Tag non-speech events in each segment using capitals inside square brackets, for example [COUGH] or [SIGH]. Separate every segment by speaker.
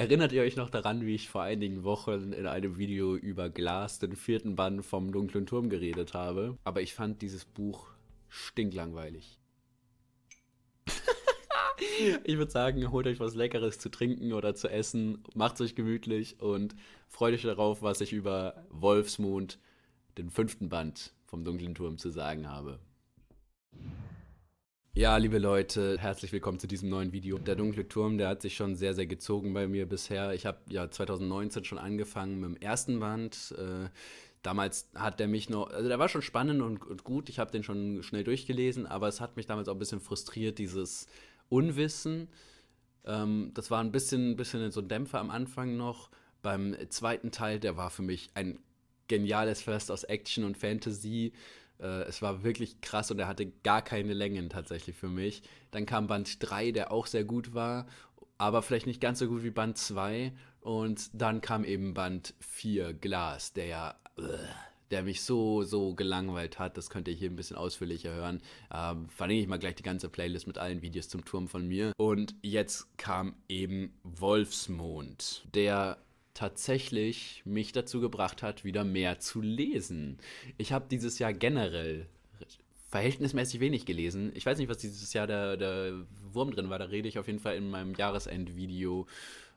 Speaker 1: Erinnert ihr euch noch daran, wie ich vor einigen Wochen in einem Video über Glas, den vierten Band vom Dunklen Turm, geredet habe? Aber ich fand dieses Buch stinklangweilig. [LAUGHS] ich würde sagen, holt euch was Leckeres zu trinken oder zu essen, macht euch gemütlich und freut euch darauf, was ich über Wolfsmond, den fünften Band vom Dunklen Turm, zu sagen habe. Ja, liebe Leute, herzlich willkommen zu diesem neuen Video. Der dunkle Turm, der hat sich schon sehr, sehr gezogen bei mir bisher. Ich habe ja 2019 schon angefangen mit dem ersten Band. Äh, damals hat der mich noch, also der war schon spannend und, und gut. Ich habe den schon schnell durchgelesen, aber es hat mich damals auch ein bisschen frustriert, dieses Unwissen. Ähm, das war ein bisschen, bisschen so ein Dämpfer am Anfang noch. Beim zweiten Teil, der war für mich ein geniales First aus Action und Fantasy. Äh, es war wirklich krass und er hatte gar keine Längen tatsächlich für mich. Dann kam Band 3, der auch sehr gut war, aber vielleicht nicht ganz so gut wie Band 2. Und dann kam eben Band 4, Glas, der ja. Äh, der mich so, so gelangweilt hat. Das könnt ihr hier ein bisschen ausführlicher hören. Ähm, verlinke ich mal gleich die ganze Playlist mit allen Videos zum Turm von mir. Und jetzt kam eben Wolfsmond, der tatsächlich mich dazu gebracht hat, wieder mehr zu lesen. Ich habe dieses Jahr generell verhältnismäßig wenig gelesen. Ich weiß nicht, was dieses Jahr der, der Wurm drin war. Da rede ich auf jeden Fall in meinem Jahresendvideo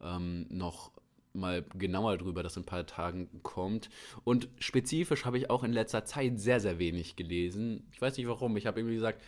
Speaker 1: ähm, noch mal genauer drüber, das in ein paar Tagen kommt. Und spezifisch habe ich auch in letzter Zeit sehr, sehr wenig gelesen. Ich weiß nicht warum. Ich habe irgendwie gesagt,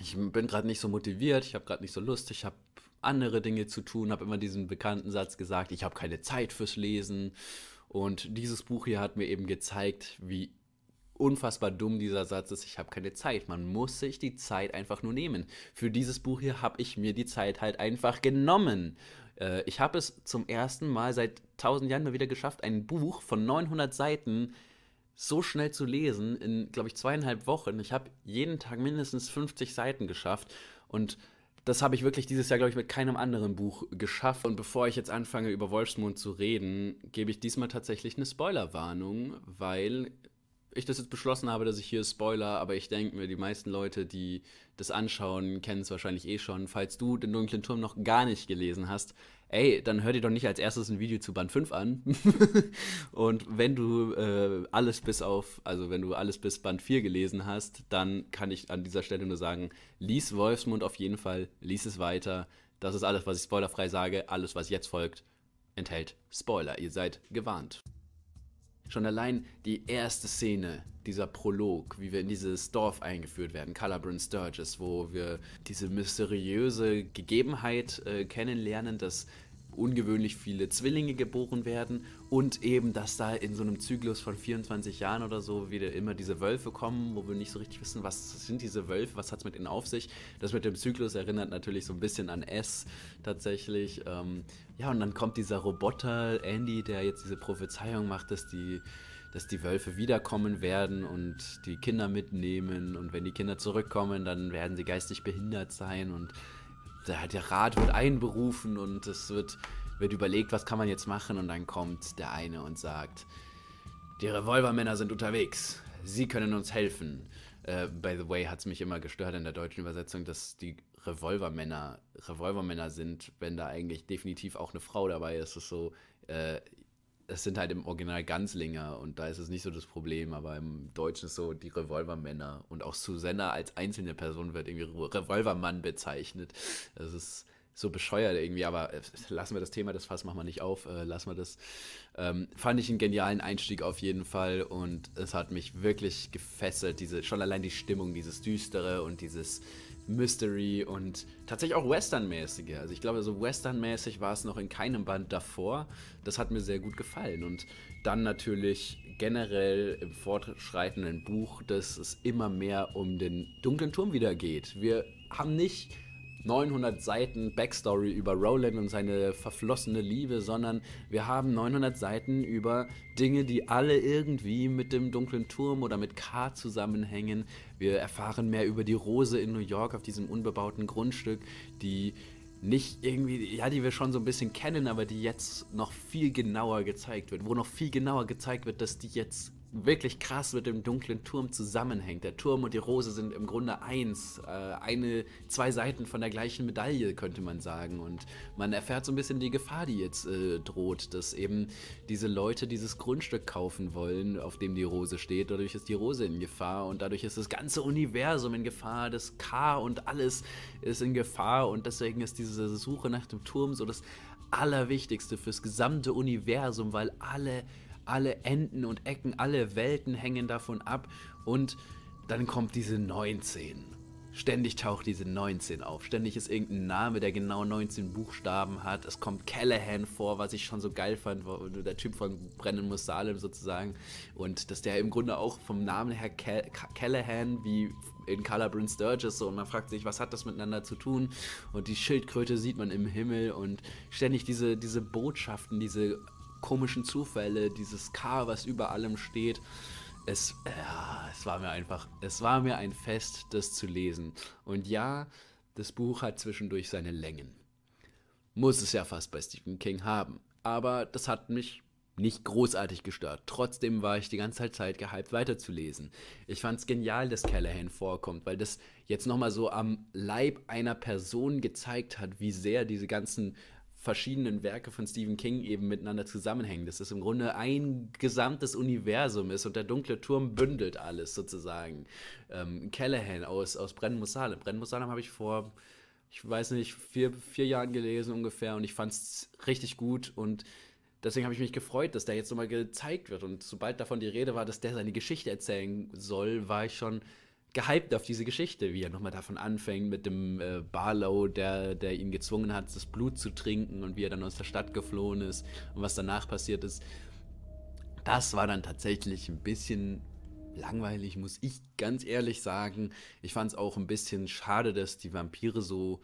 Speaker 1: ich bin gerade nicht so motiviert, ich habe gerade nicht so Lust, ich habe andere Dinge zu tun, habe immer diesen bekannten Satz gesagt, ich habe keine Zeit fürs Lesen. Und dieses Buch hier hat mir eben gezeigt, wie unfassbar dumm dieser Satz ist, ich habe keine Zeit. Man muss sich die Zeit einfach nur nehmen. Für dieses Buch hier habe ich mir die Zeit halt einfach genommen. Äh, ich habe es zum ersten Mal seit 1000 Jahren mal wieder geschafft, ein Buch von 900 Seiten so schnell zu lesen, in, glaube ich, zweieinhalb Wochen. Ich habe jeden Tag mindestens 50 Seiten geschafft. Und das habe ich wirklich dieses Jahr, glaube ich, mit keinem anderen Buch geschafft. Und bevor ich jetzt anfange, über Wolfsmund zu reden, gebe ich diesmal tatsächlich eine Spoilerwarnung, weil ich das jetzt beschlossen habe, dass ich hier Spoiler, aber ich denke mir, die meisten Leute, die das anschauen, kennen es wahrscheinlich eh schon. Falls du den dunklen Turm noch gar nicht gelesen hast, ey, dann hör dir doch nicht als erstes ein Video zu Band 5 an. [LAUGHS] und wenn du äh, alles bis auf, also wenn du alles bis Band 4 gelesen hast, dann kann ich an dieser Stelle nur sagen, lies Wolfsmund auf jeden Fall, lies es weiter. Das ist alles, was ich spoilerfrei sage. Alles, was jetzt folgt, enthält Spoiler. Ihr seid gewarnt. Schon allein die erste Szene, dieser Prolog, wie wir in dieses Dorf eingeführt werden, Calabrin Sturges, wo wir diese mysteriöse Gegebenheit äh, kennenlernen, dass ungewöhnlich viele Zwillinge geboren werden und eben, dass da in so einem Zyklus von 24 Jahren oder so wieder immer diese Wölfe kommen, wo wir nicht so richtig wissen, was sind diese Wölfe, was hat es mit ihnen auf sich. Das mit dem Zyklus erinnert natürlich so ein bisschen an S tatsächlich. Ähm, ja, und dann kommt dieser Roboter Andy, der jetzt diese Prophezeiung macht, dass die dass die Wölfe wiederkommen werden und die Kinder mitnehmen und wenn die Kinder zurückkommen, dann werden sie geistig behindert sein und der Rat wird einberufen und es wird, wird überlegt, was kann man jetzt machen. Und dann kommt der eine und sagt, die Revolvermänner sind unterwegs. Sie können uns helfen. Äh, by the way, hat es mich immer gestört in der deutschen Übersetzung, dass die Revolvermänner Revolvermänner sind, wenn da eigentlich definitiv auch eine Frau dabei ist. Es ist so, äh, es sind halt im Original Ganzlinger und da ist es nicht so das Problem, aber im Deutschen ist so die Revolvermänner und auch Susanna als einzelne Person wird irgendwie Revolvermann bezeichnet. Das ist so bescheuert irgendwie, aber äh, lassen wir das Thema, das Fass machen wir nicht auf, äh, lassen wir das. Ähm, fand ich einen genialen Einstieg auf jeden Fall und es hat mich wirklich gefesselt, diese, schon allein die Stimmung, dieses Düstere und dieses Mystery und tatsächlich auch Western-mäßige. Also ich glaube, so Western-mäßig war es noch in keinem Band davor. Das hat mir sehr gut gefallen und dann natürlich generell im fortschreitenden Buch, dass es immer mehr um den dunklen Turm wieder geht. Wir haben nicht 900 Seiten Backstory über Roland und seine verflossene Liebe, sondern wir haben 900 Seiten über Dinge, die alle irgendwie mit dem dunklen Turm oder mit K zusammenhängen. Wir erfahren mehr über die Rose in New York auf diesem unbebauten Grundstück, die nicht irgendwie, ja, die wir schon so ein bisschen kennen, aber die jetzt noch viel genauer gezeigt wird, wo noch viel genauer gezeigt wird, dass die jetzt wirklich krass mit dem dunklen Turm zusammenhängt. Der Turm und die Rose sind im Grunde eins, äh, eine, zwei Seiten von der gleichen Medaille, könnte man sagen. Und man erfährt so ein bisschen die Gefahr, die jetzt äh, droht, dass eben diese Leute dieses Grundstück kaufen wollen, auf dem die Rose steht. Dadurch ist die Rose in Gefahr und dadurch ist das ganze Universum in Gefahr, das K und alles ist in Gefahr und deswegen ist diese Suche nach dem Turm so das Allerwichtigste fürs gesamte Universum, weil alle alle Enden und Ecken, alle Welten hängen davon ab und dann kommt diese 19. Ständig taucht diese 19 auf. Ständig ist irgendein Name, der genau 19 Buchstaben hat. Es kommt Callahan vor, was ich schon so geil fand, der Typ von Brennen muss Salem sozusagen. Und dass der im Grunde auch vom Namen her Callahan wie in Carla Sturges so. Und man fragt sich, was hat das miteinander zu tun? Und die Schildkröte sieht man im Himmel und ständig diese, diese Botschaften, diese komischen Zufälle, dieses K, was über allem steht. Es, äh, es war mir einfach, es war mir ein Fest, das zu lesen. Und ja, das Buch hat zwischendurch seine Längen. Muss es ja fast bei Stephen King haben. Aber das hat mich nicht großartig gestört. Trotzdem war ich die ganze Zeit gehypt, weiterzulesen. Ich fand es genial, dass Callahan vorkommt, weil das jetzt nochmal so am Leib einer Person gezeigt hat, wie sehr diese ganzen verschiedenen Werke von Stephen King eben miteinander zusammenhängen. Dass es im Grunde ein gesamtes Universum ist und der dunkle Turm bündelt alles sozusagen. Ähm, Callahan aus, aus Brennen muss Salem. Brennen muss Salem habe ich vor, ich weiß nicht, vier, vier Jahren gelesen ungefähr und ich fand es richtig gut und deswegen habe ich mich gefreut, dass der jetzt nochmal gezeigt wird und sobald davon die Rede war, dass der seine Geschichte erzählen soll, war ich schon gehypt auf diese Geschichte, wie er nochmal davon anfängt mit dem äh, Barlow, der, der ihn gezwungen hat, das Blut zu trinken und wie er dann aus der Stadt geflohen ist und was danach passiert ist. Das war dann tatsächlich ein bisschen langweilig, muss ich ganz ehrlich sagen. Ich fand es auch ein bisschen schade, dass die Vampire so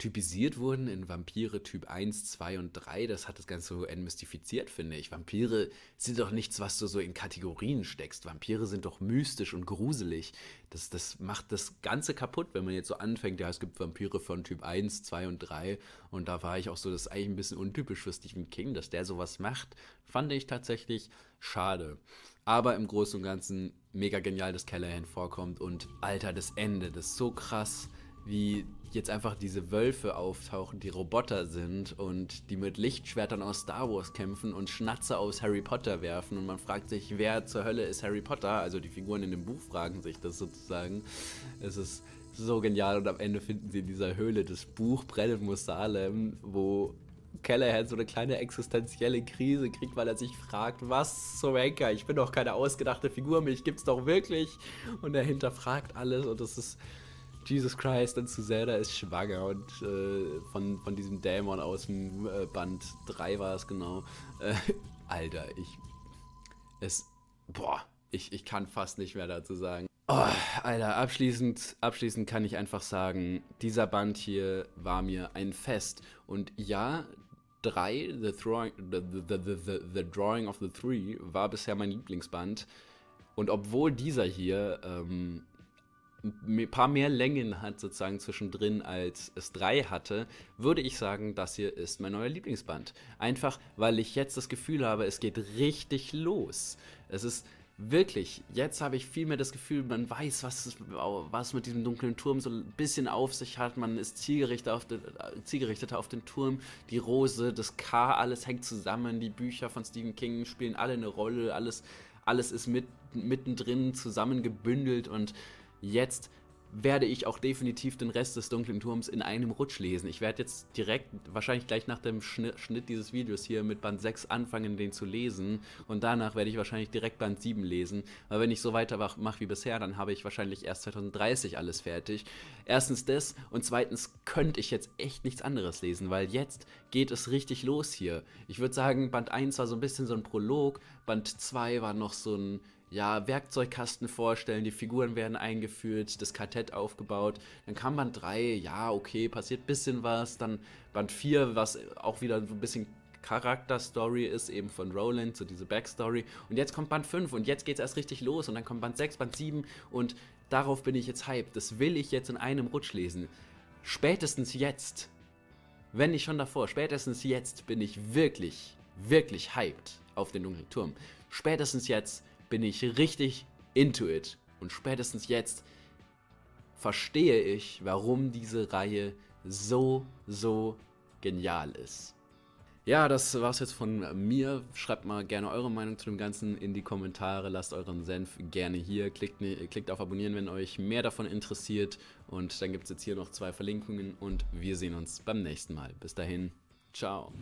Speaker 1: typisiert wurden in Vampire Typ 1, 2 und 3. Das hat das Ganze so entmystifiziert, finde ich. Vampire sind doch nichts, was du so in Kategorien steckst. Vampire sind doch mystisch und gruselig. Das, das macht das Ganze kaputt, wenn man jetzt so anfängt, ja, es gibt Vampire von Typ 1, 2 und 3. Und da war ich auch so, das ist eigentlich ein bisschen untypisch für Stephen King, dass der sowas macht. Fand ich tatsächlich schade. Aber im Großen und Ganzen mega genial, dass Callahan vorkommt. Und Alter, das Ende, das ist so krass, wie jetzt einfach diese Wölfe auftauchen, die Roboter sind und die mit Lichtschwertern aus Star Wars kämpfen und Schnatze aus Harry Potter werfen und man fragt sich, wer zur Hölle ist Harry Potter? Also die Figuren in dem Buch fragen sich das sozusagen. Es ist so genial und am Ende finden sie in dieser Höhle das Buch Brennan Musalem, wo Kellerhead so eine kleine existenzielle Krise kriegt, weil er sich fragt, was zum Henker, ich bin doch keine ausgedachte Figur, mich gibt's doch wirklich. Und er hinterfragt alles und das ist Jesus Christ und Zelda ist schwanger und äh, von, von diesem Dämon aus dem äh, Band 3 war es genau. Äh, [LAUGHS] Alter, ich. Es. Boah, ich, ich kann fast nicht mehr dazu sagen. Oh, Alter, abschließend, abschließend kann ich einfach sagen, dieser Band hier war mir ein Fest. Und ja, 3, the, throwing, the, the, the, the, Drawing of the Three, war bisher mein Lieblingsband. Und obwohl dieser hier ähm, ein paar mehr Längen hat sozusagen zwischendrin, als es drei hatte, würde ich sagen, das hier ist mein neuer Lieblingsband. Einfach, weil ich jetzt das Gefühl habe, es geht richtig los. Es ist wirklich, jetzt habe ich viel mehr das Gefühl, man weiß, was, was mit diesem dunklen Turm so ein bisschen auf sich hat. Man ist äh, zielgerichteter auf, den, auf den Turm. Die Rose, das K, alles hängt zusammen. Die Bücher von Stephen King spielen alle eine Rolle. Alles, alles ist mit, mittendrin zusammengebündelt und jetzt werde ich auch definitiv den Rest des Dunklen Turms in einem Rutsch lesen. Ich werde jetzt direkt, wahrscheinlich gleich nach dem Schnitt dieses Videos hier mit Band 6 anfangen, den zu lesen. Und danach werde ich wahrscheinlich direkt Band 7 lesen. Weil wenn ich so weitermache wie bisher, dann habe ich wahrscheinlich erst 2030 alles fertig. Erstens das und zweitens könnte ich jetzt echt nichts anderes lesen, weil jetzt geht es richtig los hier. Ich würde sagen, Band 1 war so ein bisschen so ein Prolog, Band 2 war noch so ein ja, Werkzeugkasten vorstellen, die Figuren werden eingeführt, das Kartett aufgebaut, dann kam Band 3, ja, okay, passiert ein bisschen was, dann Band 4, was auch wieder so ein bisschen Charakterstory ist, eben von Roland, so diese Backstory. Und jetzt kommt Band 5 und jetzt geht es erst richtig los und dann kommt Band 6, Band 7 und darauf bin ich jetzt hyped. Das will ich jetzt in einem Rutsch lesen. Spätestens jetzt, wenn nicht schon davor, spätestens jetzt bin ich wirklich, wirklich hyped auf den Dunklen Turm. Spätestens jetzt bin ich richtig into it. Und spätestens jetzt verstehe ich, warum diese Reihe so, so genial ist. Ja, das war's jetzt von mir. Schreibt mal gerne eure Meinung zu dem Ganzen in die Kommentare. Lasst euren Senf gerne hier. Klickt, klickt auf Abonnieren, wenn euch mehr davon interessiert. Und dann gibt es jetzt hier noch zwei Verlinkungen und wir sehen uns beim nächsten Mal. Bis dahin, ciao.